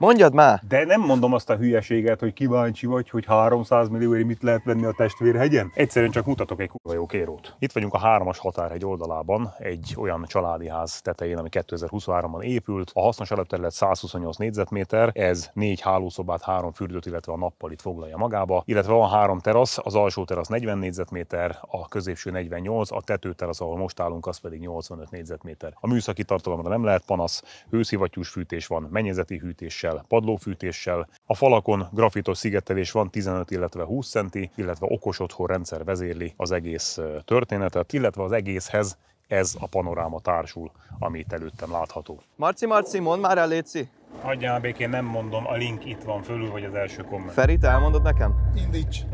Mondjad már! De nem mondom azt a hülyeséget, hogy kíváncsi vagy, hogy 300 millióért mit lehet venni a testvérhegyen. Egyszerűen csak mutatok egy kurva jó kérót. Itt vagyunk a hármas határhegy oldalában, egy olyan családi ház tetején, ami 2023-ban épült. A hasznos alapterület 128 négyzetméter, ez négy hálószobát, három fürdőt, illetve a nappalit foglalja magába, illetve van három terasz, az alsó terasz 40 négyzetméter, a középső 48, a tetőterasz, ahol most állunk, az pedig 85 négyzetméter. A műszaki tartalomra nem lehet panasz, hőszivattyús fűtés van, mennyezeti hűtéssel, fűtéssel, padlófűtéssel. A falakon grafitos szigetelés van 15, illetve 20 centi, illetve okos otthon rendszer vezérli az egész történetet, illetve az egészhez ez a panoráma társul, amit előttem látható. Marci, Marci, mondd már el, Léci! Hagyjál békén, nem mondom, a link itt van fölül, vagy az első komment. Feri, te elmondod nekem? Indíts!